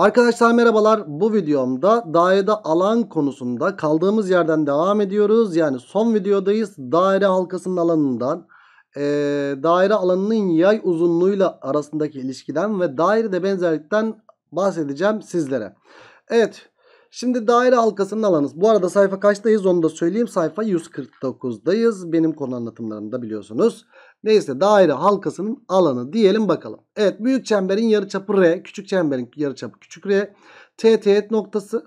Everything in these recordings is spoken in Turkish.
Arkadaşlar merhabalar bu videomda dairede alan konusunda kaldığımız yerden devam ediyoruz. Yani son videodayız daire halkasının alanından e, daire alanının yay uzunluğuyla arasındaki ilişkiden ve dairede benzerlikten bahsedeceğim sizlere. Evet şimdi daire halkasının alanı bu arada sayfa kaçtayız onu da söyleyeyim sayfa 149'dayız benim konu anlatımlarımda biliyorsunuz. Neyse daire halkasının alanı diyelim bakalım. Evet büyük çemberin yarıçapı R. Küçük çemberin yarıçapı küçük R. t TT noktası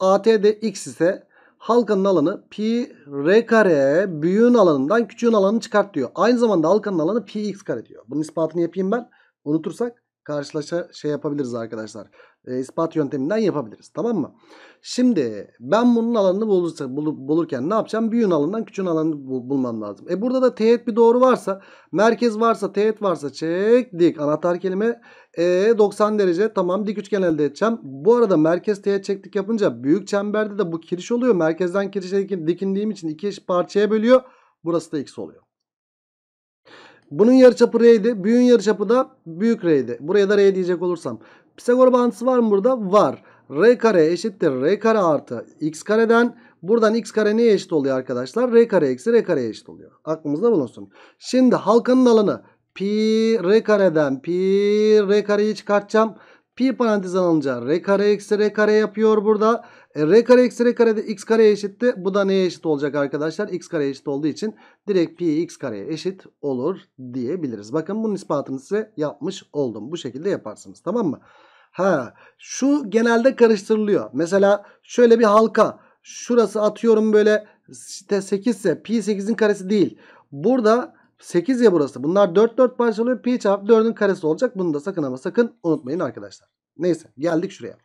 AT de X ise halkanın alanı pi R kare büyüğün alanından küçüğün alanını çıkart diyor. Aynı zamanda halkanın alanı pi X kare diyor. Bunun ispatını yapayım ben. Unutursak karşılaşa şey yapabiliriz arkadaşlar e, ispat yönteminden yapabiliriz. Tamam mı? Şimdi ben bunun alanını bulursa, bul, bulurken ne yapacağım? Büyüğün alanından küçüğün alanını bul, bulmam lazım. E burada da teğet bir doğru varsa, merkez varsa, teğet varsa çek dik. Anahtar kelime e, 90 derece. Tamam dik üçgen elde edeceğim. Bu arada merkez teğet çektik yapınca büyük çemberde de bu kiriş oluyor. Merkezden kirişe dikindiğim için iki eş parçaya bölüyor. Burası da x oluyor. Bunun yarıçapı R'ydi. Büyüğün yarıçapı da büyük R'ydi. Buraya da R diyecek olursam. Pisagor bağıntısı var mı burada? Var. R kare eşittir R kare artı x kareden. Buradan x kare neye eşit oluyor arkadaşlar? R kare eksi R kareye eşit oluyor. Aklımızda bulunsun. Şimdi halkanın alanı pi R kareden pi R kareyi çıkartacağım. Pi parantez alınca R kare eksi R kare yapıyor burada. E, R kare eksi R kare de x kare eşitti. Bu da neye eşit olacak arkadaşlar? X kare eşit olduğu için direkt pi x kareye eşit olur diyebiliriz. Bakın bunun ispatını size yapmış oldum. Bu şekilde yaparsınız tamam mı? Ha, şu genelde karıştırılıyor. Mesela şöyle bir halka. Şurası atıyorum böyle işte 8 ise pi 8'in karesi değil. Burada 8 ya burası. Bunlar 4 4 parçalıyor. Pi çarpı 4'ün karesi olacak. Bunu da sakın ama sakın unutmayın arkadaşlar. Neyse geldik şuraya.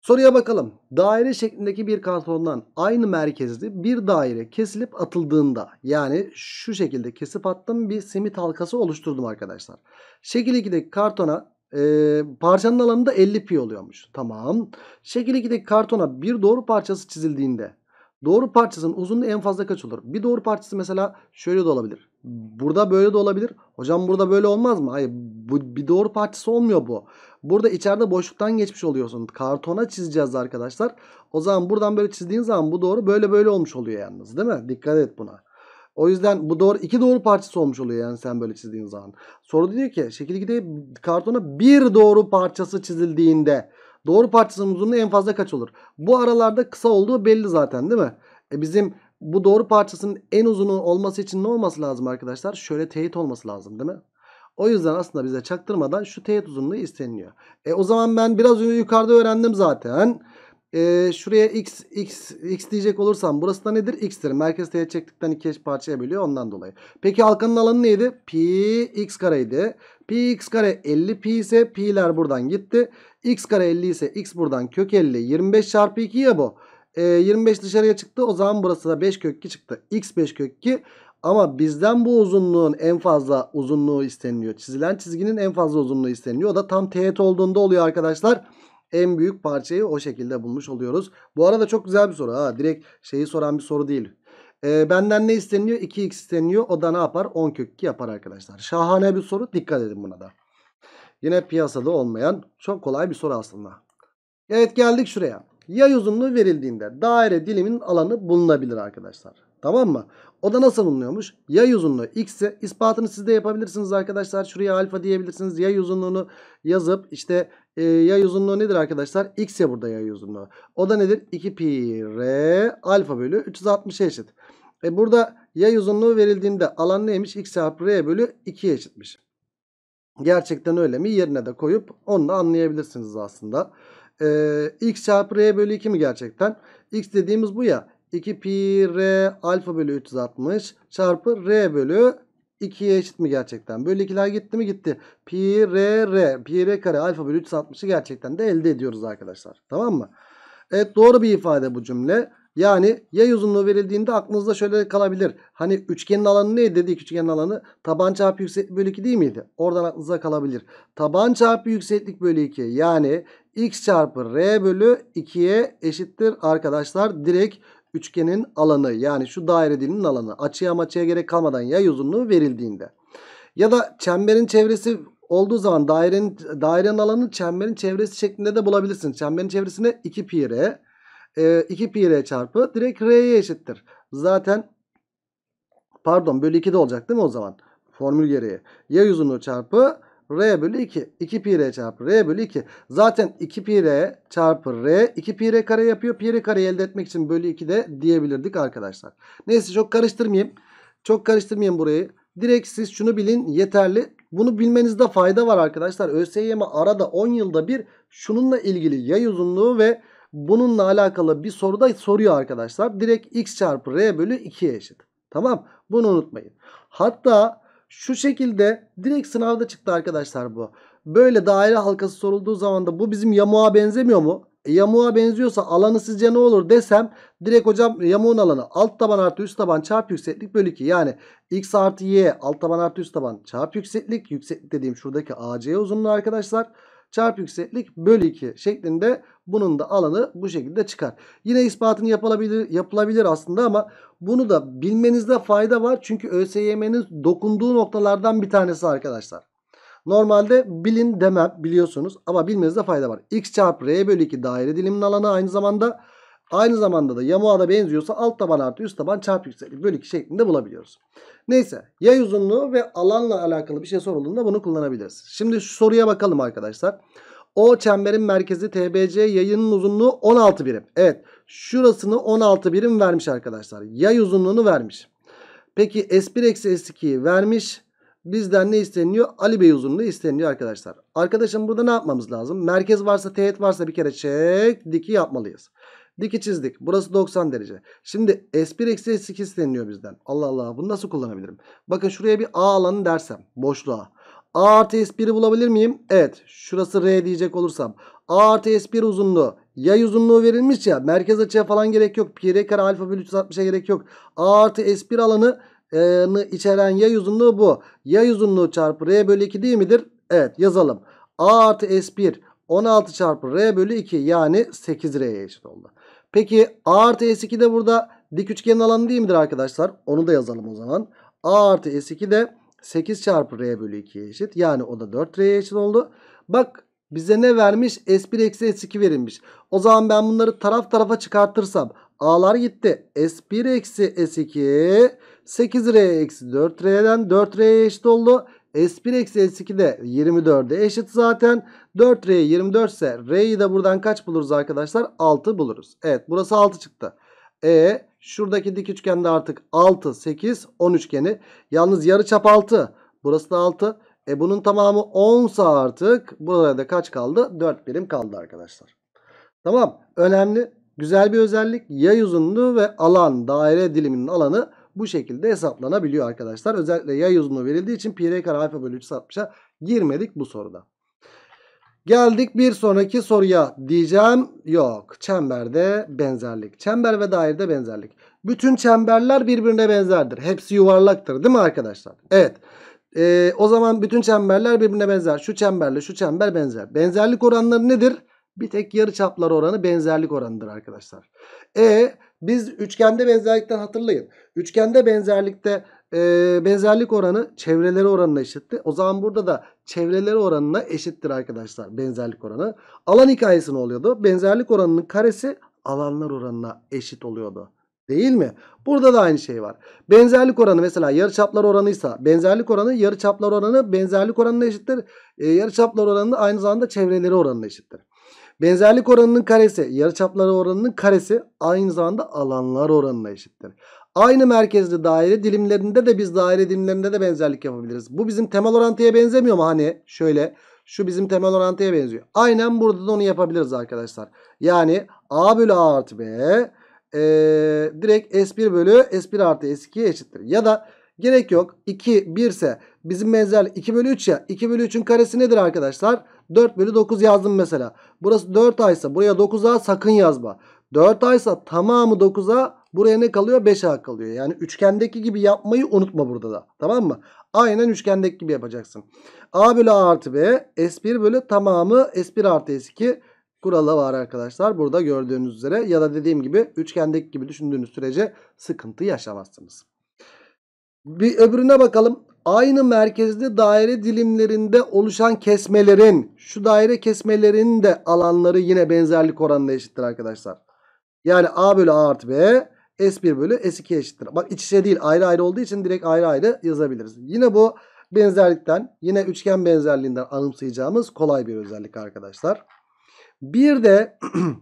Soruya bakalım. Daire şeklindeki bir kartondan aynı merkezli bir daire kesilip atıldığında yani şu şekilde kesip attım bir simit halkası oluşturdum arkadaşlar. Şekil 2'deki kartona e, parçanın alanı da 50 pi oluyormuş. Tamam. Şekil 2'deki kartona bir doğru parçası çizildiğinde doğru parçasının uzunluğu en fazla kaç olur? Bir doğru parçası mesela şöyle de olabilir. Burada böyle de olabilir. Hocam burada böyle olmaz mı? Hayır bu bir doğru parçası olmuyor bu. Burada içeride boşluktan geçmiş oluyorsun. Kartona çizeceğiz arkadaşlar. O zaman buradan böyle çizdiğin zaman bu doğru böyle böyle olmuş oluyor yalnız değil mi? Dikkat et buna. O yüzden bu doğru iki doğru parçası olmuş oluyor yani sen böyle çizdiğin zaman. Soru diyor ki şekil 2'de kartona bir doğru parçası çizildiğinde doğru parçasının uzunluğu en fazla kaç olur? Bu aralarda kısa olduğu belli zaten değil mi? E bizim bu doğru parçasının en uzunu olması için ne olması lazım arkadaşlar? Şöyle teyit olması lazım değil mi? O yüzden aslında bize çaktırmadan şu teyit uzunluğu isteniyor. E o zaman ben biraz önce yukarıda öğrendim zaten e, şuraya x, x, x diyecek olursam burası da nedir? x'tir. Merkez teğet çektikten iki eş parçaya bölüyor ondan dolayı. Peki halkanın alanı neydi? Pi x kareydi. Pi x kare 50 pi ise pi'ler buradan gitti. x kare 50 ise x buradan kök 50. 25 çarpı 2 ya bu. E, ee, 25 dışarıya çıktı. O zaman burası da 5 kök 2 çıktı. x 5 kök 2. Ama bizden bu uzunluğun en fazla uzunluğu isteniliyor. Çizilen çizginin en fazla uzunluğu isteniliyor. O da tam teğet olduğunda oluyor arkadaşlar. Arkadaşlar en büyük parçayı o şekilde bulmuş oluyoruz. Bu arada çok güzel bir soru. Ha, direkt şeyi soran bir soru değil. E, benden ne isteniyor? 2x isteniyor. O da ne yapar? 10 kök 2 yapar arkadaşlar. Şahane bir soru. Dikkat edin buna da. Yine piyasada olmayan çok kolay bir soru aslında. Evet geldik şuraya. Yay uzunluğu verildiğinde daire diliminin alanı bulunabilir arkadaşlar. Tamam mı? O da nasıl bulunuyormuş? Yay uzunluğu x ise ispatını siz de yapabilirsiniz arkadaşlar. Şuraya alfa diyebilirsiniz. Yay uzunluğunu yazıp işte e, yay uzunluğu nedir arkadaşlar? X ya burada yay uzunluğu. O da nedir? 2 pi r alfa bölü 360'a eşit. E, burada yay uzunluğu verildiğinde alan neymiş? X çarpı r bölü 2'ye eşitmiş. Gerçekten öyle mi? Yerine de koyup onu anlayabilirsiniz aslında. E, X çarpı r bölü 2 mi gerçekten? X dediğimiz bu ya. 2 pi r alfa bölü 360 çarpı r bölü 2'ye eşit mi gerçekten? Böyle ikiler gitti mi? Gitti. Pi, R, R. Pi, R kare alfa bölü 360'ı gerçekten de elde ediyoruz arkadaşlar. Tamam mı? Evet doğru bir ifade bu cümle. Yani yay uzunluğu verildiğinde aklınızda şöyle kalabilir. Hani üçgenin alanı neydi dedik üçgenin alanı? Taban çarpı yükseklik bölü 2 değil miydi? Oradan aklınıza kalabilir. Taban çarpı yükseklik bölü 2 yani x çarpı r bölü 2'ye eşittir arkadaşlar. Direkt üçgenin alanı yani şu daire dilinin alanı açıya maçıya gerek kalmadan yay uzunluğu verildiğinde ya da çemberin çevresi olduğu zaman dairenin dairenin alanı çemberin çevresi şeklinde de bulabilirsin. Çemberin çevresine 2 pi r e, 2 pi r çarpı direkt r'ye eşittir. Zaten pardon bölü 2 de olacak değil mi o zaman? Formül gereği. Ya uzunluğu çarpı R bölü 2. 2 pi R çarpı R bölü 2. Zaten 2 pi R çarpı R 2 pi R kare yapıyor. Pi R kare elde etmek için bölü 2 de diyebilirdik arkadaşlar. Neyse çok karıştırmayayım. Çok karıştırmayayım burayı. Direkt siz şunu bilin yeterli. Bunu bilmenizde fayda var arkadaşlar. ÖSYM arada 10 yılda bir şununla ilgili yay uzunluğu ve bununla alakalı bir soruda soruyor arkadaşlar. Direkt x çarpı r bölü 2'ye eşit. Tamam bunu unutmayın. Hatta şu şekilde direkt sınavda çıktı arkadaşlar bu. Böyle daire halkası sorulduğu zaman da bu bizim yamuğa benzemiyor mu? E, yamuğa benziyorsa alanı sizce ne olur desem direkt hocam yamuğun alanı alt taban artı üst taban çarp yükseklik bölü 2. Yani x artı y alt taban artı üst taban çarp yükseklik. Yükseklik dediğim şuradaki AC uzunluğu arkadaşlar. Arkadaşlar çarpı yükseklik bölü 2 şeklinde bunun da alanı bu şekilde çıkar. Yine ispatını yapılabilir, yapılabilir aslında ama bunu da bilmenizde fayda var. Çünkü ÖSYM'nin dokunduğu noktalardan bir tanesi arkadaşlar. Normalde bilin demem biliyorsunuz ama bilmenizde fayda var. X çarpı R bölü 2 daire dilimin alanı aynı zamanda aynı zamanda da yamuğa da benziyorsa alt taban artı üst taban çarpı yükseklik bölü 2 şeklinde bulabiliyoruz. Neyse yay uzunluğu ve alanla alakalı bir şey sorulduğunda bunu kullanabiliriz. Şimdi şu soruya bakalım arkadaşlar. O çemberin merkezi TBC yayının uzunluğu 16 birim. Evet şurasını 16 birim vermiş arkadaşlar. Yay uzunluğunu vermiş. Peki S1 eksi S2'yi vermiş. Bizden ne isteniyor? Ali Bey uzunluğu isteniyor arkadaşlar. Arkadaşım burada ne yapmamız lazım? Merkez varsa teğet varsa bir kere çek diki yapmalıyız. Diki çizdik. Burası 90 derece. Şimdi S1 eksi S2 isteniyor bizden. Allah Allah bunu nasıl kullanabilirim? Bakın şuraya bir A alanı dersem. Boşluğa. A artı S1'i bulabilir miyim? Evet. Şurası R diyecek olursam. A artı S1 uzunluğu. Yay uzunluğu verilmiş ya. Merkez açıya falan gerek yok. Pi R kare alfa bölü 360'a gerek yok. A artı S1 alanı e, içeren yay uzunluğu bu. Yay uzunluğu çarpı R bölü 2 değil midir? Evet yazalım. A artı S1 16 çarpı R bölü 2 yani 8R'ye eşit oldu. Peki A artı S2 de burada dik üçgenin alanı değil midir arkadaşlar? Onu da yazalım o zaman. A artı S2 de 8 çarpı R bölü 2'ye eşit. Yani o da 4R'ye eşit oldu. Bak bize ne vermiş? S1 eksi S2 verilmiş. O zaman ben bunları taraf tarafa çıkartırsam A'lar gitti. S1 eksi S2 8R eksi 4R'den 4R'ye eşit oldu. S1 eksi S2 de 24'e eşit zaten. 4R 24 ise R'yi de buradan kaç buluruz arkadaşlar? 6 buluruz. Evet burası 6 çıktı. E şuradaki dik üçgende artık 6, 8, 10 üçgeni. Yalnız yarı çap 6. Burası da 6. E bunun tamamı 10 sa artık. Burada da kaç kaldı? 4 birim kaldı arkadaşlar. Tamam. Önemli. Güzel bir özellik. Yay uzunluğu ve alan daire diliminin alanı bu şekilde hesaplanabiliyor arkadaşlar. Özellikle yay uzunluğu verildiği için pi r kare alfa bölü 360'a girmedik bu soruda. Geldik bir sonraki soruya diyeceğim. Yok. Çemberde benzerlik. Çember ve dairede benzerlik. Bütün çemberler birbirine benzerdir. Hepsi yuvarlaktır değil mi arkadaşlar? Evet. Ee, o zaman bütün çemberler birbirine benzer. Şu çemberle şu çember benzer. Benzerlik oranları nedir? Bir tek yarı çaplar oranı benzerlik oranıdır arkadaşlar. E biz üçgende benzerlikten hatırlayın. Üçgende benzerlikte e, benzerlik oranı çevreleri oranına eşittir. O zaman burada da çevreleri oranına eşittir arkadaşlar benzerlik oranı. Alan hikayesi ne oluyordu? Benzerlik oranının karesi alanlar oranına eşit oluyordu. Değil mi? Burada da aynı şey var. Benzerlik oranı mesela yarıçaplar oranıysa benzerlik oranı yarıçaplar oranı benzerlik oranına eşittir. E, yarıçaplar oranı aynı zamanda çevreleri oranına eşittir. Benzerlik oranının karesi yarıçapları oranının karesi aynı zamanda alanlar oranına eşittir. Aynı merkezli daire dilimlerinde de biz daire dilimlerinde de benzerlik yapabiliriz. Bu bizim temel orantıya benzemiyor mu? Hani şöyle şu bizim temel orantıya benziyor. Aynen burada da onu yapabiliriz arkadaşlar. Yani A bölü A artı B e, direkt S1 bölü S1 artı S2'ye eşittir. Ya da gerek yok 2 1 ise bizim benzerlik 2 bölü 3 ya 2 bölü 3'ün karesi nedir arkadaşlar? 4 bölü 9 yazdım mesela. Burası 4 aysa buraya 9A sakın yazma. 4 aysa tamamı 9A buraya ne kalıyor? 5A kalıyor. Yani üçgendeki gibi yapmayı unutma burada da. Tamam mı? Aynen üçgendeki gibi yapacaksın. A bölü A artı B. S1 bölü tamamı S1 artı S2 kuralı var arkadaşlar. Burada gördüğünüz üzere ya da dediğim gibi üçgendeki gibi düşündüğünüz sürece sıkıntı yaşamazsınız. Bir öbürüne bakalım aynı merkezde daire dilimlerinde oluşan kesmelerin şu daire kesmelerinin de alanları yine benzerlik oranına eşittir arkadaşlar. Yani A bölü A artı B S1 bölü S2 eşittir. Bak iç içe değil ayrı ayrı olduğu için direkt ayrı ayrı yazabiliriz. Yine bu benzerlikten yine üçgen benzerliğinden anımsayacağımız kolay bir özellik arkadaşlar. Bir de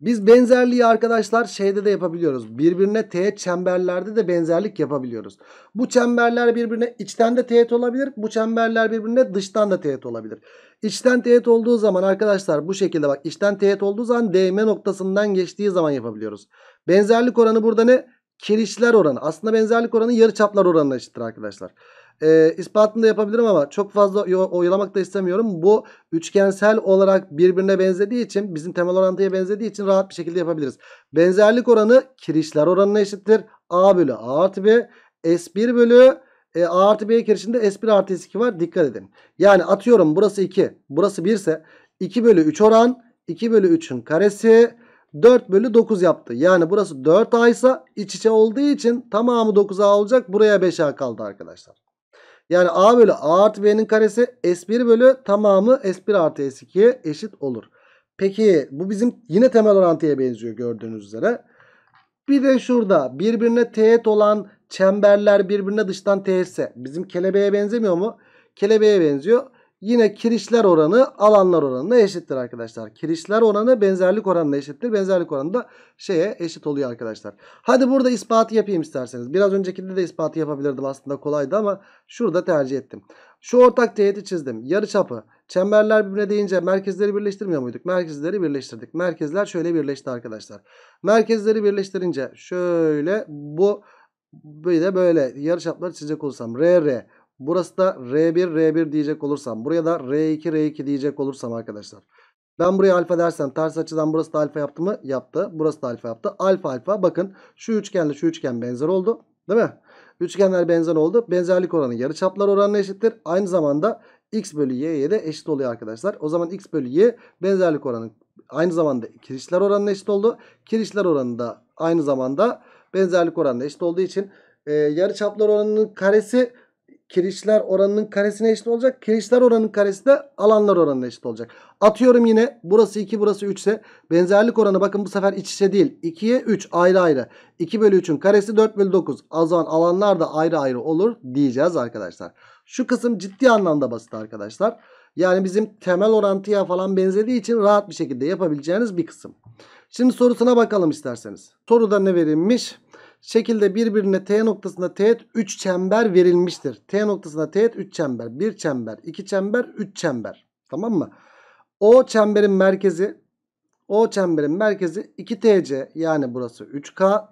Biz benzerliği arkadaşlar şeyde de yapabiliyoruz. Birbirine teğet çemberlerde de benzerlik yapabiliyoruz. Bu çemberler birbirine içten de teğet olabilir. Bu çemberler birbirine dıştan da teğet olabilir. İçten teğet olduğu zaman arkadaşlar bu şekilde bak. içten teğet olduğu zaman değme noktasından geçtiği zaman yapabiliyoruz. Benzerlik oranı burada ne? Kirişler oranı. Aslında benzerlik oranı yarıçaplar oranına eşittir arkadaşlar. Arkadaşlar. E, ispatını da yapabilirim ama çok fazla oyalamak da istemiyorum. Bu üçgensel olarak birbirine benzediği için bizim temel orantıya benzediği için rahat bir şekilde yapabiliriz. Benzerlik oranı kirişler oranına eşittir. A bölü A artı B. S1 bölü e, A artı B kirişinde S1 artı S2 var. Dikkat edin. Yani atıyorum burası 2. Burası 1 ise 2 bölü 3 oran 2 bölü 3'ün karesi 4 bölü 9 yaptı. Yani burası 4A ise iç içe olduğu için tamamı 9A olacak. Buraya 5A kaldı arkadaşlar. Yani a bölü a artı b'nin karesi s1 bölü tamamı s1 artı s 2 eşit olur. Peki bu bizim yine temel orantıya benziyor gördüğünüz üzere. Bir de şurada birbirine teğet olan çemberler birbirine dıştan teğetse bizim kelebeğe benzemiyor mu? Kelebeğe benziyor. Yine kirişler oranı alanlar oranına eşittir arkadaşlar. Kirişler oranı benzerlik oranına eşittir. Benzerlik oranı da şeye eşit oluyor arkadaşlar. Hadi burada ispatı yapayım isterseniz. Biraz öncekinde de ispatı yapabilirdim aslında kolaydı ama şurada tercih ettim. Şu ortak teğeti çizdim. Yarı çapı. Çemberler birbirine deyince merkezleri birleştirmiyor muyduk? Merkezleri birleştirdik. Merkezler şöyle birleşti arkadaşlar. Merkezleri birleştirince şöyle bu böyle böyle yarı çapları çizecek olursam. RR. Burası da R1 R1 diyecek olursam. Buraya da R2 R2 diyecek olursam arkadaşlar. Ben buraya alfa dersem ters açıdan burası da alfa yaptı mı? Yaptı. Burası da alfa yaptı. Alfa alfa bakın şu üçgenle şu üçgen benzer oldu. Değil mi? Üçgenler benzer oldu. Benzerlik oranı yarıçaplar oranına eşittir. Aynı zamanda x bölü y'ye de eşit oluyor arkadaşlar. O zaman x bölü y benzerlik oranı aynı zamanda kirişler oranına eşit oldu. Kirişler oranı da aynı zamanda benzerlik oranına eşit olduğu için e, yarıçaplar oranının karesi Kirişler oranının karesine eşit olacak. Kirişler oranının karesi de alanlar oranına eşit olacak. Atıyorum yine burası 2 burası 3 ise benzerlik oranı bakın bu sefer iç içe değil. 2'ye 3 ayrı ayrı. 2 bölü 3'ün karesi 4 bölü 9. Azan alanlar da ayrı ayrı olur diyeceğiz arkadaşlar. Şu kısım ciddi anlamda basit arkadaşlar. Yani bizim temel orantıya falan benzediği için rahat bir şekilde yapabileceğiniz bir kısım. Şimdi sorusuna bakalım isterseniz. Soruda ne verilmiş? şekilde birbirine T noktasında teğet 3 çember verilmiştir. T noktasında teğet 3 çember. 1 çember, 2 çember, 3 çember. Tamam mı? O çemberin merkezi o çemberin merkezi 2TC yani burası 3K.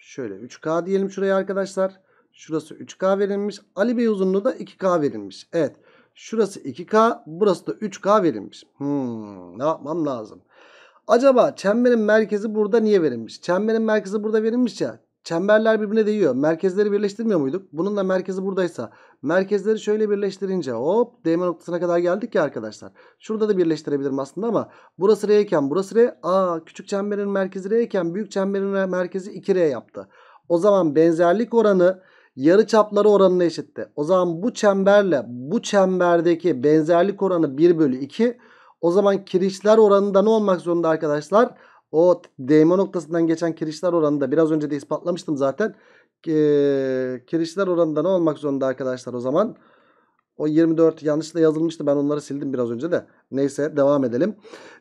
Şöyle 3K diyelim şuraya arkadaşlar. Şurası 3K verilmiş. Ali Bey uzunluğu da 2K verilmiş. Evet. Şurası 2K. Burası da 3K verilmiş. Hmm, ne yapmam lazım? Acaba çemberin merkezi burada niye verilmiş? Çemberin merkezi burada verilmiş ya. Çemberler birbirine değiyor. Merkezleri birleştirmiyor muyduk? Bunun da merkezi buradaysa merkezleri şöyle birleştirince hop değme noktasına kadar geldik ya arkadaşlar. Şurada da birleştirebilirim aslında ama burası R iken burası R. Aa küçük çemberin merkezi R iken büyük çemberin merkezi 2R yaptı. O zaman benzerlik oranı yarı çapları oranına eşitti. O zaman bu çemberle bu çemberdeki benzerlik oranı 1 bölü 2. O zaman kirişler oranında ne olmak zorunda arkadaşlar? Arkadaşlar o değme noktasından geçen kirişler oranında biraz önce de ispatlamıştım zaten. Ee, kirişler oranında ne olmak zorunda arkadaşlar o zaman? O 24 yanlışla yazılmıştı. Ben onları sildim biraz önce de. Neyse devam edelim.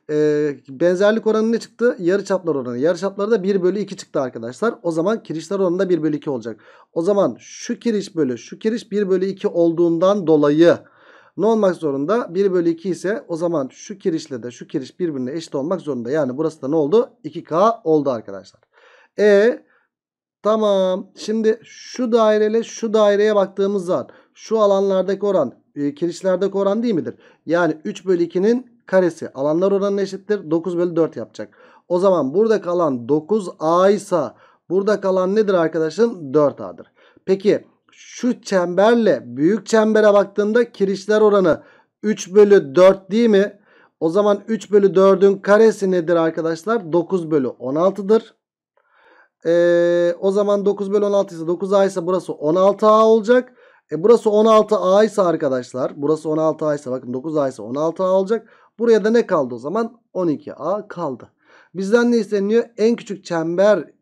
Ee, benzerlik oranı ne çıktı? yarı çaplar oranı. Yarıçapları da 1 bölü 2 çıktı arkadaşlar. O zaman kirişler oranında 1 bölü 2 olacak. O zaman şu kiriş bölü şu kiriş 1 bölü 2 olduğundan dolayı... Ne olmak zorunda? 1 bölü 2 ise o zaman şu kirişle de şu kiriş birbirine eşit olmak zorunda. Yani burası da ne oldu? 2K oldu arkadaşlar. E tamam. Şimdi şu daireyle şu daireye baktığımız zaman şu alanlardaki oran e, kirişlerdeki oran değil midir? Yani 3 bölü 2'nin karesi alanlar oranı eşittir. 9 bölü 4 yapacak. O zaman burada kalan 9A ise burada kalan nedir arkadaşım? 4A'dır. Peki şu çemberle büyük çembere baktığımda kirişler oranı 3 bölü 4 değil mi? O zaman 3 bölü 4'ün karesi nedir arkadaşlar? 9 bölü 16'dır. Ee, o zaman 9 bölü 16 ise 9A ise burası 16A olacak. E burası 16A ise arkadaşlar. Burası 16A ise bakın 9A ise 16A olacak. Buraya da ne kaldı o zaman? 12A kaldı. Bizden ne isteniyor? En küçük çember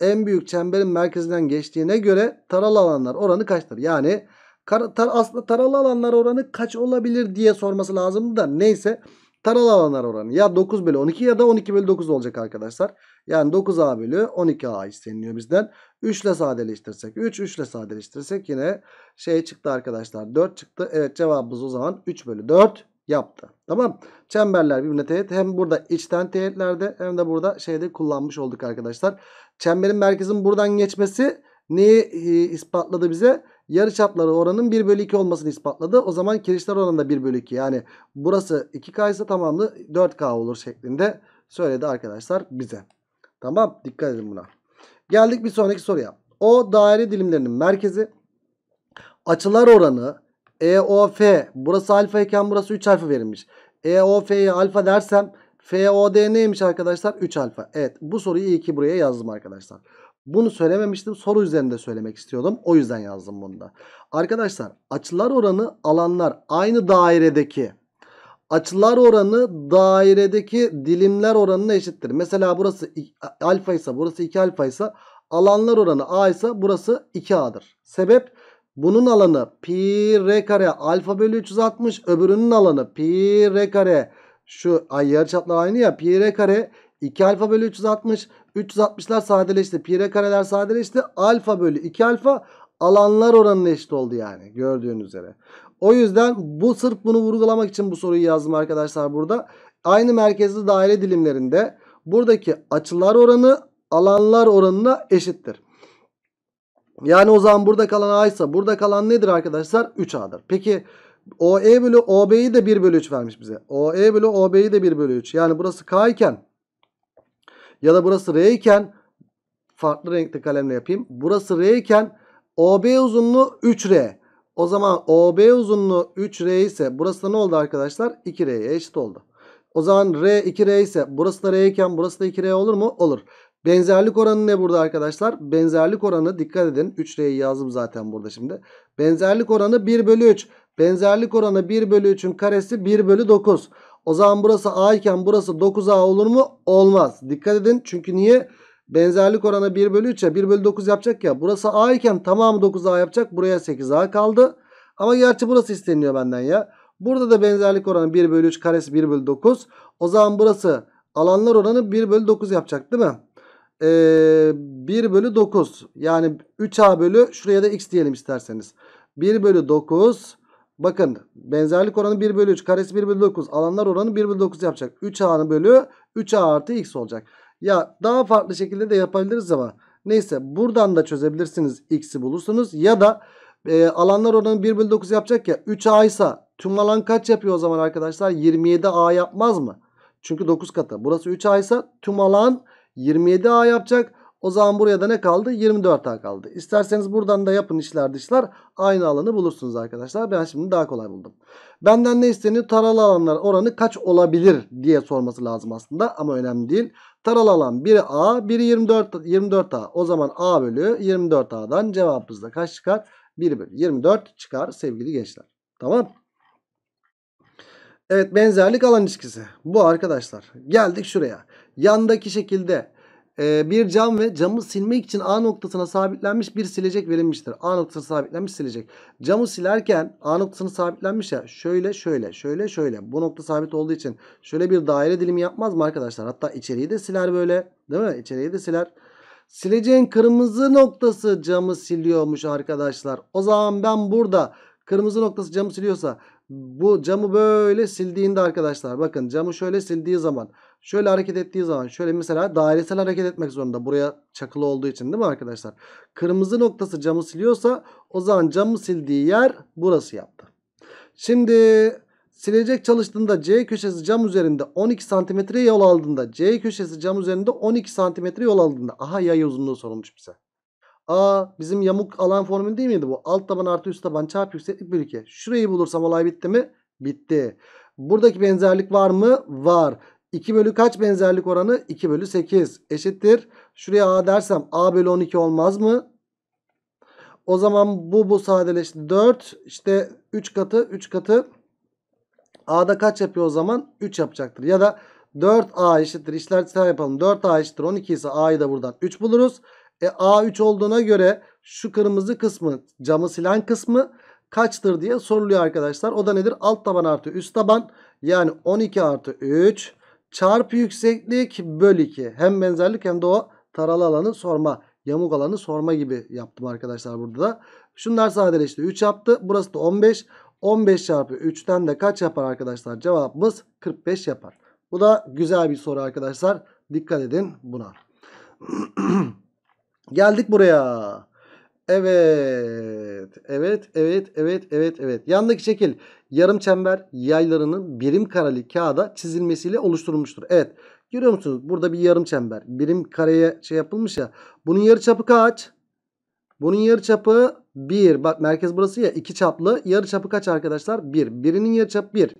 en büyük çemberin merkezinden geçtiğine göre taralı alanlar oranı kaçtır? Yani kar, tar, aslında taralı alanlar oranı kaç olabilir diye sorması lazımdı da neyse taralı alanlar oranı ya 9 bölü 12 ya da 12 bölü 9 olacak arkadaşlar. Yani 9A bölü 12A isteniliyor bizden. 3 ile sadeleştirsek 3, 3 ile sadeleştirsek yine şey çıktı arkadaşlar 4 çıktı. Evet cevabımız o zaman 3 bölü 4 yaptı. Tamam. Çemberler birbirine teğet. Hem burada içten teğetlerde hem de burada şeyde kullanmış olduk arkadaşlar. Çemberin merkezin buradan geçmesi neyi e, ispatladı bize? Yarı çapları oranın 1 bölü 2 olmasını ispatladı. O zaman kirişler oranında da 1 bölü 2. Yani burası 2K ise tamamlı 4K olur şeklinde söyledi arkadaşlar bize. Tamam dikkat edin buna. Geldik bir sonraki soruya. O daire dilimlerinin merkezi açılar oranı EOF burası alfa iken burası 3 alfa verilmiş. EOF'ye alfa dersem FOD neymiş arkadaşlar? 3 alfa. Evet bu soruyu iyi ki buraya yazdım arkadaşlar. Bunu söylememiştim. Soru üzerinde söylemek istiyordum. O yüzden yazdım bunu da. Arkadaşlar açılar oranı alanlar aynı dairedeki açılar oranı dairedeki dilimler oranına eşittir. Mesela burası alfa ise burası 2 alfa ise alanlar oranı a ise burası 2a'dır. Sebep bunun alanı pi r kare alfa bölü 360 öbürünün alanı pi r kare şu ay yarıçaplar aynı ya. Pi r kare 2 alfa bölü 360. 360'lar sadeleşti. Pi r kareler sadeleşti. Alfa bölü 2 alfa alanlar oranına eşit oldu yani. Gördüğünüz üzere. O yüzden bu sırf bunu vurgulamak için bu soruyu yazdım arkadaşlar burada. Aynı merkezli daire dilimlerinde buradaki açılar oranı alanlar oranına eşittir. Yani o zaman burada kalan A ise burada kalan nedir arkadaşlar? 3A'dır. Peki OE bölü OB'yi de 1 bölü 3 vermiş bize. OE bölü OB'yi de 1 bölü 3. Yani burası K iken ya da burası R iken farklı renkli kalemle yapayım. Burası R iken OB uzunluğu 3R. O zaman OB uzunluğu 3R ise burası da ne oldu arkadaşlar? 2R'ye eşit oldu. O zaman R 2R ise burası da R iken burası da 2R olur mu? Olur. Benzerlik oranı ne burada arkadaşlar? Benzerlik oranı dikkat edin. 3R'yi yazdım zaten burada şimdi. Benzerlik oranı 1 bölü 3. Benzerlik oranı 1 bölü 3'ün karesi 1 bölü 9. O zaman burası A iken burası 9A olur mu? Olmaz. Dikkat edin çünkü niye? Benzerlik oranı 1 bölü 3'e 1 bölü 9 yapacak ya. Burası A iken tamamı 9A yapacak. Buraya 8A kaldı. Ama gerçi burası isteniyor benden ya. Burada da benzerlik oranı 1 bölü 3 karesi 1 bölü 9. O zaman burası alanlar oranı 1 bölü 9 yapacak değil mi? Ee, 1 bölü 9 yani 3A bölü şuraya da x diyelim isterseniz. 1 bölü 9 Bakın benzerlik oranı 1 bölü 3 karesi 1 bölü 9 alanlar oranı 1 bölü 9 yapacak. 3a'nın bölü 3a artı x olacak. Ya daha farklı şekilde de yapabiliriz ama neyse buradan da çözebilirsiniz x'i bulursunuz. Ya da e, alanlar oranı 1 bölü 9 yapacak ya 3a ise tüm alan kaç yapıyor o zaman arkadaşlar 27a yapmaz mı? Çünkü 9 katı burası 3a ise tüm alan 27a yapacak. O zaman buraya da ne kaldı? 24A kaldı. İsterseniz buradan da yapın işler dışlar. Aynı alanı bulursunuz arkadaşlar. Ben şimdi daha kolay buldum. Benden ne isteniyor? Taralı alanlar oranı kaç olabilir diye sorması lazım aslında. Ama önemli değil. Taralı alan 1 A, biri 24, 24A. O zaman A bölü 24A'dan cevabımız da kaç çıkar? 1 bölü 24 çıkar sevgili gençler. Tamam Evet benzerlik alan ilişkisi. Bu arkadaşlar. Geldik şuraya. Yandaki şekilde ee, bir cam ve camı silmek için A noktasına sabitlenmiş bir silecek verilmiştir. A noktasına sabitlenmiş silecek. Camı silerken A noktasına sabitlenmiş ya şöyle şöyle şöyle şöyle bu nokta sabit olduğu için şöyle bir daire dilimi yapmaz mı arkadaşlar? Hatta içeriği de siler böyle değil mi? İçeriği de siler. Sileceğin kırmızı noktası camı siliyormuş arkadaşlar. O zaman ben burada kırmızı noktası camı siliyorsa bu camı böyle sildiğinde arkadaşlar bakın camı şöyle sildiği zaman şöyle hareket ettiği zaman şöyle mesela dairesel hareket etmek zorunda buraya çakılı olduğu için değil mi arkadaşlar? Kırmızı noktası camı siliyorsa o zaman camı sildiği yer burası yaptı. Şimdi silecek çalıştığında C köşesi cam üzerinde 12 santimetre yol aldığında C köşesi cam üzerinde 12 santimetre yol aldığında aha yay uzunluğu sorulmuş bize. A bizim yamuk alan formülü değil miydi bu? Alt taban artı üst taban çarpı yükseklik bölü 2. Şurayı bulursam olay bitti mi? Bitti. Buradaki benzerlik var mı? Var. 2 bölü kaç benzerlik oranı? 2 bölü 8 eşittir. Şuraya A dersem A bölü 12 olmaz mı? O zaman bu bu sadeleşti. 4 işte 3 katı 3 katı A'da kaç yapıyor o zaman? 3 yapacaktır. Ya da 4A eşittir. İşler yapalım. 4A eşittir 12 ise A'yı da buradan 3 buluruz. E A3 olduğuna göre şu kırmızı kısmı camı silen kısmı kaçtır diye soruluyor arkadaşlar. O da nedir? Alt taban artı üst taban. Yani 12 artı 3 çarpı yükseklik bölü 2. Hem benzerlik hem de o taralı alanı sorma. Yamuk alanı sorma gibi yaptım arkadaşlar burada da. Şunlar sadeleşti. 3 yaptı. Burası da 15. 15 çarpı 3'ten de kaç yapar arkadaşlar? Cevabımız 45 yapar. Bu da güzel bir soru arkadaşlar. Dikkat edin buna. Geldik buraya. Evet. Evet, evet, evet, evet, evet. Yandaki şekil yarım çember yaylarının birim kareli kağıda çizilmesiyle oluşturulmuştur. Evet. Görüyor musunuz? Burada bir yarım çember. Birim kareye şey yapılmış ya. Bunun yarı çapı kaç? Bunun yarı çapı 1. Bak merkez burası ya. 2 çaplı. Yarı çapı kaç arkadaşlar? 1. Bir. Birinin yarı çapı 1. Bir.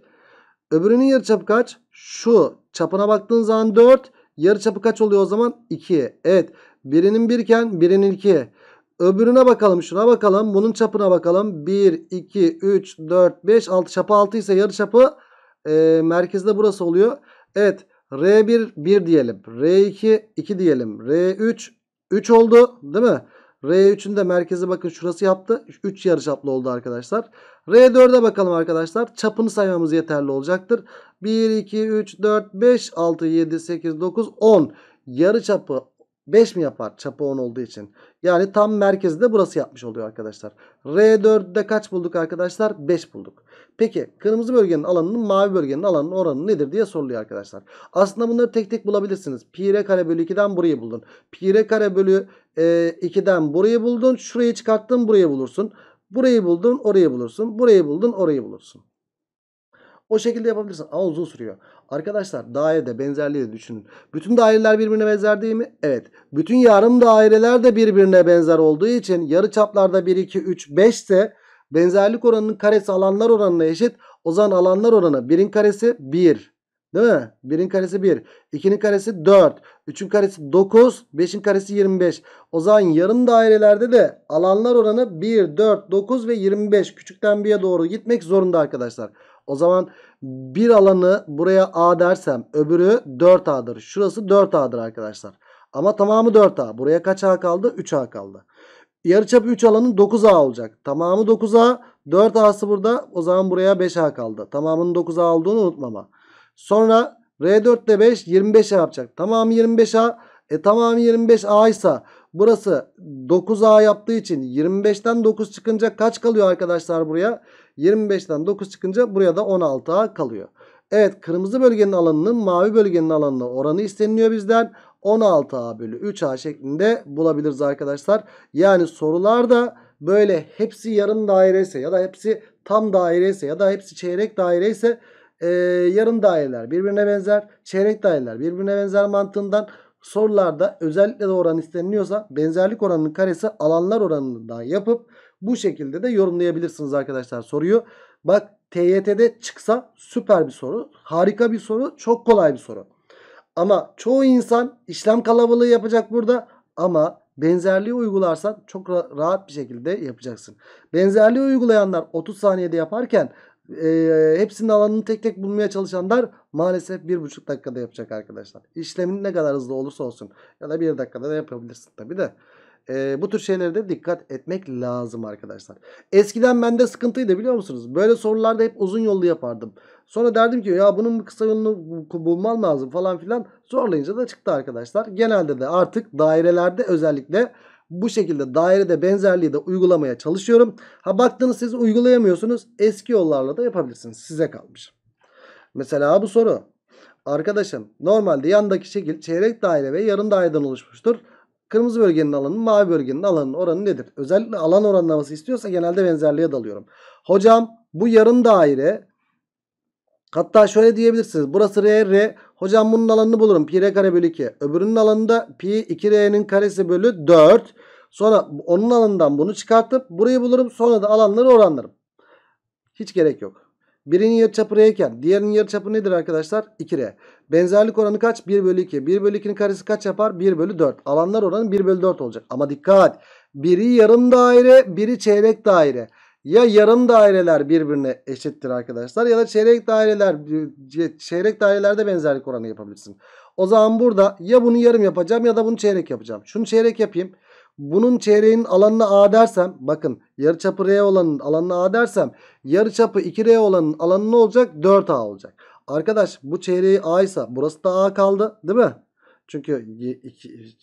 Öbürünün yarı çapı kaç? Şu. Çapına baktığın zaman 4. Yarıçapı kaç oluyor o zaman? 2. Evet. Birinin birken, birinin 2. Öbürüne bakalım. Şuna bakalım. Bunun çapına bakalım. 1, 2, 3, 4, 5, 6. Çapı 6 ise yarıçapı e, merkezde burası oluyor. Evet. R1 1 diyelim. R2 2 diyelim. R3 3 oldu. Değil mi? R3'ün de merkezi bakın şurası yaptı. 3 yarıçaplı oldu arkadaşlar. R4'e bakalım arkadaşlar. Çapını saymamız yeterli olacaktır. 1, 2, 3, 4, 5, 6, 7, 8, 9, 10. yarıçapı çapı 5 mi yapar? Çapı 10 olduğu için. Yani tam merkezde burası yapmış oluyor arkadaşlar. R4'de kaç bulduk arkadaşlar? 5 bulduk. Peki kırmızı bölgenin alanının mavi bölgenin alanının oranı nedir diye soruluyor arkadaşlar. Aslında bunları tek tek bulabilirsiniz. Pi r kare bölü 2'den burayı buldun. Pi r kare bölü e, 2'den burayı buldun. Şurayı çıkarttın burayı bulursun. Burayı buldun orayı bulursun. Burayı buldun orayı bulursun. O şekilde yapabilirsin. Ama uzun sürüyor. Arkadaşlar dairede benzerliği de düşünün. Bütün daireler birbirine benzer değil mi? Evet. Bütün yarım daireler de birbirine benzer olduğu için yarı çaplarda 1, 2, 3, 5 ise Benzerlik oranının karesi alanlar oranına eşit. O zaman alanlar oranı 1'in karesi 1. Değil mi? 1'in karesi 1. 2'nin karesi 4. 3'ün karesi 9. 5'in karesi 25. O zaman yarım dairelerde de alanlar oranı 1, 4, 9 ve 25. Küçükten 1'ye doğru gitmek zorunda arkadaşlar. O zaman bir alanı buraya A dersem öbürü 4A'dır. Şurası 4A'dır arkadaşlar. Ama tamamı 4A. Buraya kaç A kaldı? 3A kaldı yarıçap 3 alanın 9A olacak. Tamamı 9A. 4A'sı burada. O zaman buraya 5A kaldı. Tamamının 9A olduğunu unutmama. Sonra R4 ile 5 25A yapacak. Tamamı 25A. E tamamı 25A ise burası 9A yaptığı için 25'ten 9 çıkınca kaç kalıyor arkadaşlar buraya? 25'ten 9 çıkınca buraya da 16A kalıyor. Evet kırmızı bölgenin alanının mavi bölgenin alanına oranı isteniliyor bizden. 16A bölü 3A şeklinde bulabiliriz arkadaşlar. Yani sorularda böyle hepsi yarım daire ise ya da hepsi tam daire ise ya da hepsi çeyrek daire ise e, yarım daireler birbirine benzer. Çeyrek daireler birbirine benzer mantığından sorularda özellikle de oran isteniliyorsa benzerlik oranının karesi alanlar oranından yapıp bu şekilde de yorumlayabilirsiniz arkadaşlar soruyu. Bak TYT'de çıksa süper bir soru. Harika bir soru. Çok kolay bir soru. Ama çoğu insan işlem kalabalığı yapacak burada. Ama benzerliği uygularsan çok rahat bir şekilde yapacaksın. Benzerliği uygulayanlar 30 saniyede yaparken e, hepsinin alanını tek tek bulmaya çalışanlar maalesef 1,5 dakikada yapacak arkadaşlar. İşlemin ne kadar hızlı olursa olsun ya da 1 dakikada da yapabilirsin tabi de e, bu tür şeylere de dikkat etmek lazım arkadaşlar. Eskiden bende sıkıntıydı biliyor musunuz? Böyle sorularda hep uzun yollu yapardım. Sonra derdim ki ya bunun kısa yolunu bulmam lazım falan filan. Zorlayınca da çıktı arkadaşlar. Genelde de artık dairelerde özellikle bu şekilde dairede benzerliği de uygulamaya çalışıyorum. Ha baktınız siz uygulayamıyorsunuz. Eski yollarla da yapabilirsiniz. Size kalmış. Mesela bu soru. Arkadaşım normalde yandaki şekil çeyrek daire ve yarım daireden oluşmuştur. Kırmızı bölgenin alanının mavi bölgenin alanının oranı nedir? Özellikle alan oranlaması istiyorsa genelde benzerliğe dalıyorum. Hocam bu yarım daire hatta şöyle diyebilirsiniz. Burası R, R. Hocam bunun alanını bulurum. Pi R kare bölü 2. Öbürünün alanında Pi 2R'nin karesi bölü 4. Sonra onun alanından bunu çıkartıp burayı bulurum. Sonra da alanları oranlarım. Hiç gerek yok. Birinin yarıçapı R'yken diğerinin yarıçapı nedir arkadaşlar? 2R. Benzerlik oranı kaç? 1 bölü 2. 1 bölü 2'nin karesi kaç yapar? 1 bölü 4. Alanlar oranı 1 bölü 4 olacak. Ama dikkat. Biri yarım daire, biri çeyrek daire. Ya yarım daireler birbirine eşittir arkadaşlar ya da çeyrek daireler çeyrek dairelerde benzerlik oranı yapabilirsin. O zaman burada ya bunu yarım yapacağım ya da bunu çeyrek yapacağım. Şunu çeyrek yapayım. Bunun çeyreğin alanına A dersem bakın yarıçapı R olanın alanına A dersem yarıçapı 2R olanın alanı ne olacak? 4A olacak. Arkadaş bu çeyreği A ise burası da A kaldı değil mi? Çünkü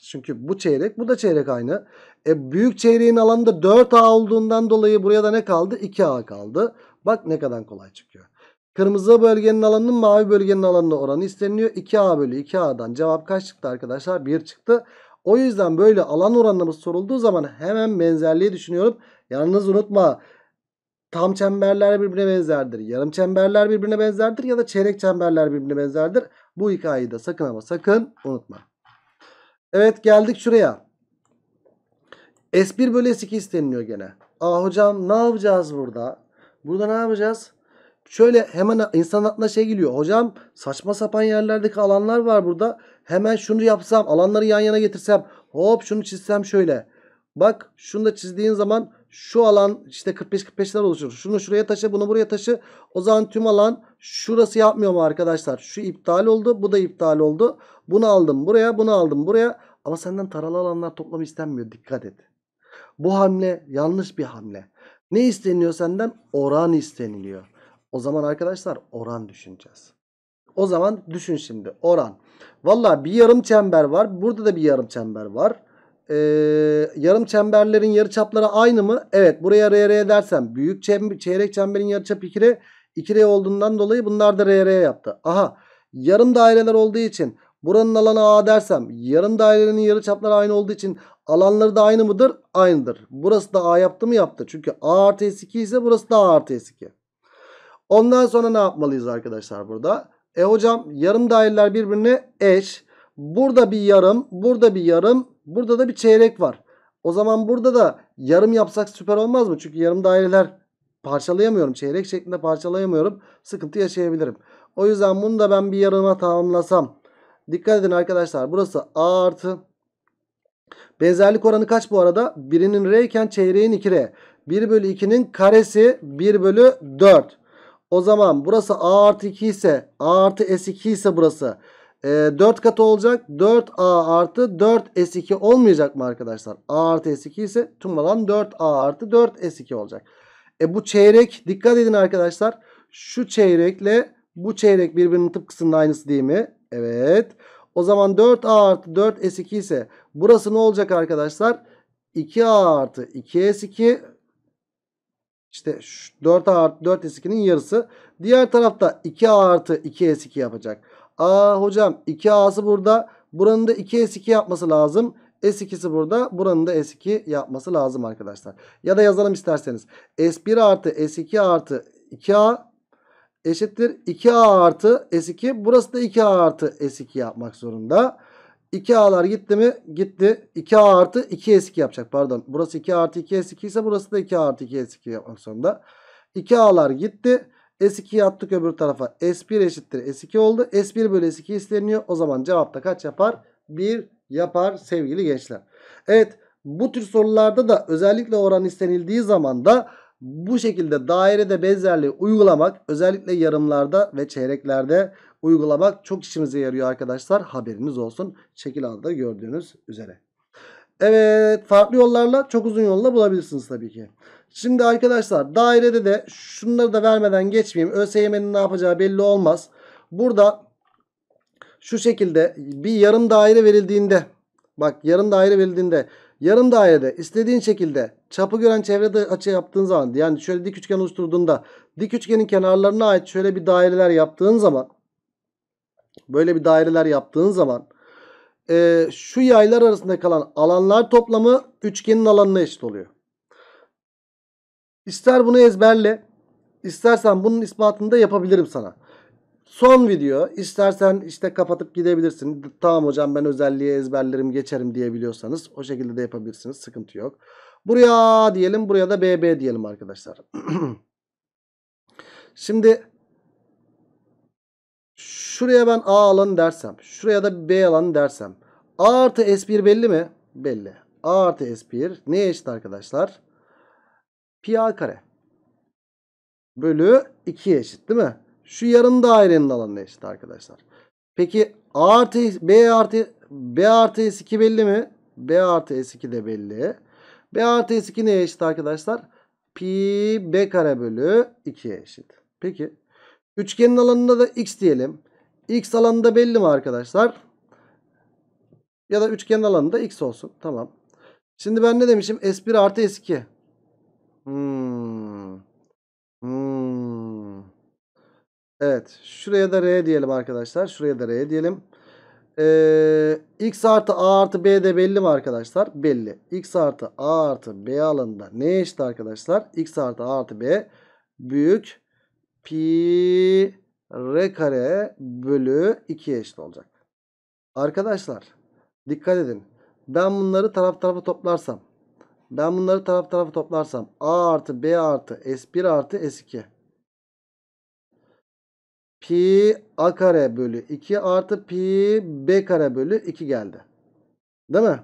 çünkü bu çeyrek bu da çeyrek aynı. E, büyük çeyreğin alanında 4A olduğundan dolayı buraya da ne kaldı? 2A kaldı. Bak ne kadar kolay çıkıyor. Kırmızı bölgenin alanının mavi bölgenin alanına oranı isteniliyor. 2A bölü 2A'dan cevap kaç çıktı arkadaşlar? 1 çıktı. O yüzden böyle alan oranımız sorulduğu zaman hemen benzerliği düşünüyorum. Yalnız unutma Tam çemberler birbirine benzerdir. Yarım çemberler birbirine benzerdir ya da çeyrek çemberler birbirine benzerdir. Bu hikayeyi de sakın ama sakın unutma. Evet geldik şuraya. S1 bölü S2 isteniliyor gene. Aa hocam ne yapacağız burada? Burada ne yapacağız? Şöyle hemen insan aklına şey geliyor. Hocam saçma sapan yerlerdeki alanlar var burada. Hemen şunu yapsam alanları yan yana getirsem. Hop şunu çizsem şöyle. Bak şunu da çizdiğin zaman şu alan işte 45-45'ler oluşur. Şunu şuraya taşı bunu buraya taşı. O zaman tüm alan şurası yapmıyor mu arkadaşlar? Şu iptal oldu bu da iptal oldu. Bunu aldım buraya bunu aldım buraya. Ama senden taralı alanlar toplamı istenmiyor dikkat et. Bu hamle yanlış bir hamle. Ne isteniyor senden? Oran isteniliyor. O zaman arkadaşlar oran düşüneceğiz. O zaman düşün şimdi oran. Valla bir yarım çember var. Burada da bir yarım çember var e, yarım çemberlerin yarı çapları aynı mı? Evet buraya RR edersem büyük çember, çeyrek çemberin yarı çapı 2R 2R olduğundan dolayı bunlar da RR yaptı. Aha yarım daireler olduğu için buranın alanı A dersem yarım dairelerin yarı çapları aynı olduğu için alanları da aynı mıdır? Aynıdır. Burası da A yaptı mı? Yaptı. Çünkü A artı S2 ise burası da A artı S2. Ondan sonra ne yapmalıyız arkadaşlar burada? E hocam yarım daireler birbirine eş. Burada bir yarım, burada bir yarım, Burada da bir çeyrek var. O zaman burada da yarım yapsak süper olmaz mı? Çünkü yarım daireler parçalayamıyorum. Çeyrek şeklinde parçalayamıyorum. Sıkıntı yaşayabilirim. O yüzden bunu da ben bir yarıma tamamlasam. Dikkat edin arkadaşlar. Burası A artı. Benzerlik oranı kaç bu arada? Birinin R iken çeyreğin 2R. 1 bölü 2'nin karesi 1 bölü 4. O zaman burası A artı 2 ise A artı S2 ise burası e, ee, 4 katı olacak. 4A artı 4S2 olmayacak mı arkadaşlar? A artı S2 ise tüm alan 4A artı 4S2 olacak. E bu çeyrek dikkat edin arkadaşlar. Şu çeyrekle bu çeyrek birbirinin tıpkısının aynısı değil mi? Evet. O zaman 4A artı 4S2 ise burası ne olacak arkadaşlar? 2A artı 2S2 işte 4A artı 4S2'nin yarısı. Diğer tarafta 2A artı 2S2 yapacak. Aa hocam 2A'sı burada. Buranın da 2S2 yapması lazım. S2'si burada. Buranın da S2 yapması lazım arkadaşlar. Ya da yazalım isterseniz. S1 artı S2 artı 2A eşittir 2A artı S2. Burası da 2A artı S2 yapmak zorunda. 2A'lar gitti mi? Gitti. 2A artı 2S2 yapacak. Pardon. Burası 2A artı 2S2 ise burası da 2A artı 2S2 yapmak zorunda. 2A'lar gitti s 2 attık öbür tarafa. S1 eşittir S2 oldu. S1 bölü S2 isteniyor. O zaman cevapta kaç yapar? 1 yapar sevgili gençler. Evet bu tür sorularda da özellikle oran istenildiği zaman da bu şekilde dairede benzerliği uygulamak özellikle yarımlarda ve çeyreklerde uygulamak çok işimize yarıyor arkadaşlar. Haberiniz olsun. Şekil adında gördüğünüz üzere. Evet farklı yollarla çok uzun yolla bulabilirsiniz tabii ki. Şimdi arkadaşlar dairede de şunları da vermeden geçmeyeyim. ÖSYM'nin ne yapacağı belli olmaz. Burada şu şekilde bir yarım daire verildiğinde bak yarım daire verildiğinde yarım dairede istediğin şekilde çapı gören çevrede açı yaptığın zaman yani şöyle dik üçgen oluşturduğunda dik üçgenin kenarlarına ait şöyle bir daireler yaptığın zaman böyle bir daireler yaptığın zaman e, şu yaylar arasında kalan alanlar toplamı üçgenin alanına eşit oluyor. İster bunu ezberle. istersen bunun ispatını da yapabilirim sana. Son video istersen işte kapatıp gidebilirsin. Tamam hocam ben özelliği ezberlerim geçerim diyebiliyorsanız o şekilde de yapabilirsiniz. Sıkıntı yok. Buraya diyelim buraya da BB diyelim arkadaşlar. Şimdi şuraya ben A alanı dersem şuraya da B alanı dersem A artı S1 belli mi? Belli. A artı S1 neye eşit arkadaşlar? Pi a kare. Bölü 2'ye eşit değil mi? Şu yarım dairenin alanı eşit arkadaşlar. Peki a artı b artı b artı s2 belli mi? b artı s2 de belli. b artı s2 neye eşit arkadaşlar? Pi b kare bölü 2'ye eşit. Peki. Üçgenin alanında da x diyelim. x alanında belli mi arkadaşlar? Ya da üçgenin alanında x olsun. Tamam. Şimdi ben ne demişim? S1 artı S2. Hmm. Hmm. Evet. Şuraya da R diyelim arkadaşlar. Şuraya da R diyelim. Ee, x artı a artı b de belli mi arkadaşlar? Belli. x artı a artı b alanında ne eşit arkadaşlar? x artı a artı b büyük pi r kare bölü 2 eşit olacak. Arkadaşlar dikkat edin. Ben bunları taraf tarafa toplarsam ben bunları taraf tarafa toplarsam A artı B artı S1 artı S2. Pi A kare bölü 2 artı pi B kare bölü 2 geldi. Değil mi?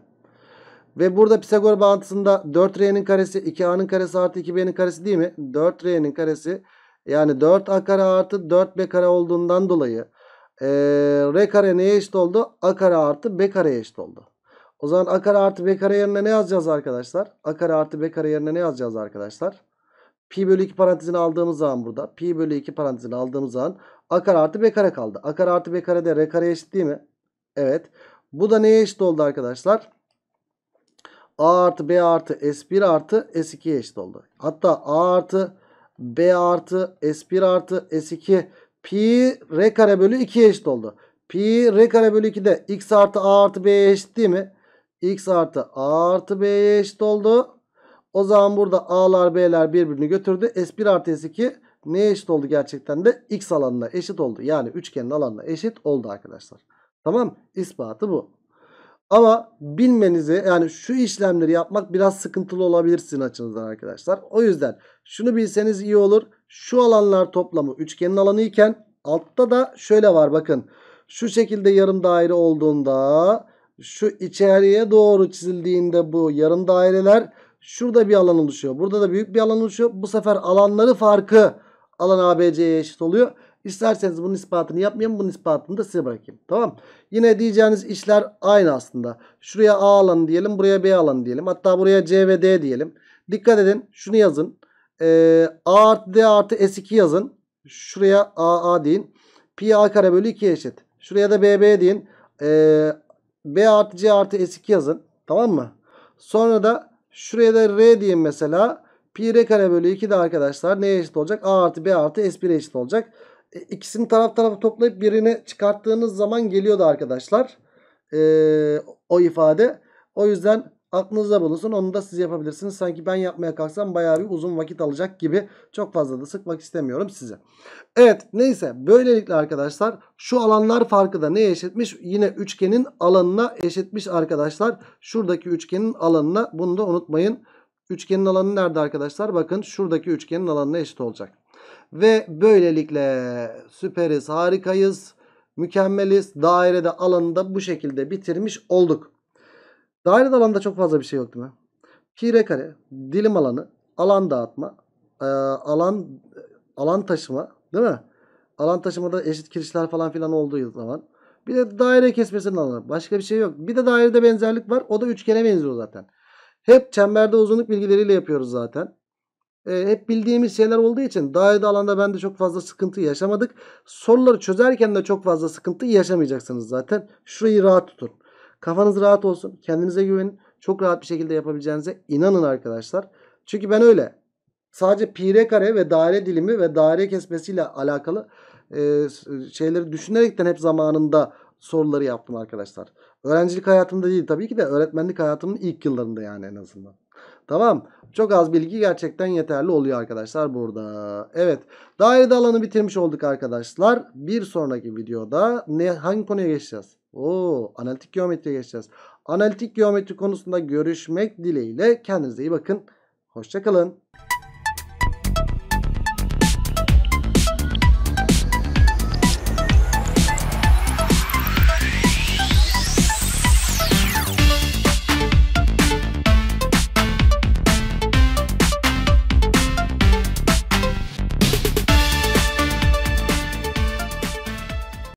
Ve burada Pisagor bağıntısında 4R'nin karesi 2A'nın karesi artı 2B'nin karesi değil mi? 4R'nin karesi yani 4A kare artı 4B kare olduğundan dolayı e, R kare neye eşit oldu? A kare artı B kareye eşit oldu. O zaman a kare artı b kare yerine ne yazacağız arkadaşlar? a kare artı b kare yerine ne yazacağız arkadaşlar? Pi bölü 2 parantezini aldığımız zaman burada. Pi bölü 2 parantezini aldığımız zaman a kare artı b kare kaldı. a kare artı b kare de r kare eşit değil mi? Evet. Bu da neye eşit oldu arkadaşlar? a artı b artı s1 artı s2'ye eşit oldu. Hatta a artı b artı s1 artı s2 pi r kare bölü 2'ye eşit oldu. Pi r kare bölü 2 de x artı a artı b'ye eşit değil mi? x artı a artı b'ye eşit oldu. O zaman burada a'lar b'ler birbirini götürdü. s1 artı s2 neye eşit oldu gerçekten de? x alanına eşit oldu. Yani üçgenin alanına eşit oldu arkadaşlar. Tamam ispatı bu. Ama bilmenizi yani şu işlemleri yapmak biraz sıkıntılı olabilir sizin açınızdan arkadaşlar. O yüzden şunu bilseniz iyi olur. Şu alanlar toplamı üçgenin alanı iken altta da şöyle var bakın. Şu şekilde yarım daire olduğunda şu içeriye doğru çizildiğinde bu yarım daireler şurada bir alan oluşuyor. Burada da büyük bir alan oluşuyor. Bu sefer alanları farkı alan ABC'ye eşit oluyor. İsterseniz bunun ispatını yapmayayım. Bunun ispatını da size bırakayım. Tamam. Yine diyeceğiniz işler aynı aslında. Şuraya A alanı diyelim. Buraya B alanı diyelim. Hatta buraya C ve D diyelim. Dikkat edin. Şunu yazın. Ee, A artı D artı S2 yazın. Şuraya A A deyin. Pi A kare bölü 2 eşit. Şuraya da B B deyin. Ee, B artı C artı S2 yazın. Tamam mı? Sonra da şuraya da R diyeyim mesela. Pi R kare bölü 2 de arkadaşlar neye eşit olacak? A artı B artı s 1 eşit olacak. E, ikisini taraf tarafa toplayıp birini çıkarttığınız zaman geliyordu arkadaşlar. E, o ifade. O yüzden Aklınızda bulunsun. Onu da siz yapabilirsiniz. Sanki ben yapmaya kalksam bayağı bir uzun vakit alacak gibi. Çok fazla da sıkmak istemiyorum size. Evet neyse. Böylelikle arkadaşlar şu alanlar farkı da neye eşitmiş? Yine üçgenin alanına eşitmiş arkadaşlar. Şuradaki üçgenin alanına bunu da unutmayın. Üçgenin alanı nerede arkadaşlar? Bakın şuradaki üçgenin alanına eşit olacak. Ve böylelikle süperiz, harikayız, mükemmeliz. Dairede alanında bu şekilde bitirmiş olduk. Daireli alanda çok fazla bir şey yok değil mi? Pi r kare dilim alanı, alan dağıtma, e, alan alan taşıma değil mi? Alan taşımada eşit kirişler falan filan olduğu zaman. Bir de daire kesmesinin alanı. Başka bir şey yok. Bir de dairede benzerlik var. O da üçgene benziyor zaten. Hep çemberde uzunluk bilgileriyle yapıyoruz zaten. E, hep bildiğimiz şeyler olduğu için dairede alanda ben de çok fazla sıkıntı yaşamadık. Soruları çözerken de çok fazla sıkıntı yaşamayacaksınız zaten. Şurayı rahat tutun. Kafanız rahat olsun. Kendinize güvenin. Çok rahat bir şekilde yapabileceğinize inanın arkadaşlar. Çünkü ben öyle sadece pire kare ve daire dilimi ve daire kesmesiyle alakalı e, şeyleri düşünerekten hep zamanında soruları yaptım arkadaşlar. Öğrencilik hayatımda değil tabii ki de öğretmenlik hayatımın ilk yıllarında yani en azından. Tamam. Çok az bilgi gerçekten yeterli oluyor arkadaşlar burada. Evet. Dairede alanı bitirmiş olduk arkadaşlar. Bir sonraki videoda ne hangi konuya geçeceğiz? Oo, analitik geometriye geçeceğiz. Analitik geometri konusunda görüşmek dileğiyle kendinize iyi bakın. Hoşçakalın.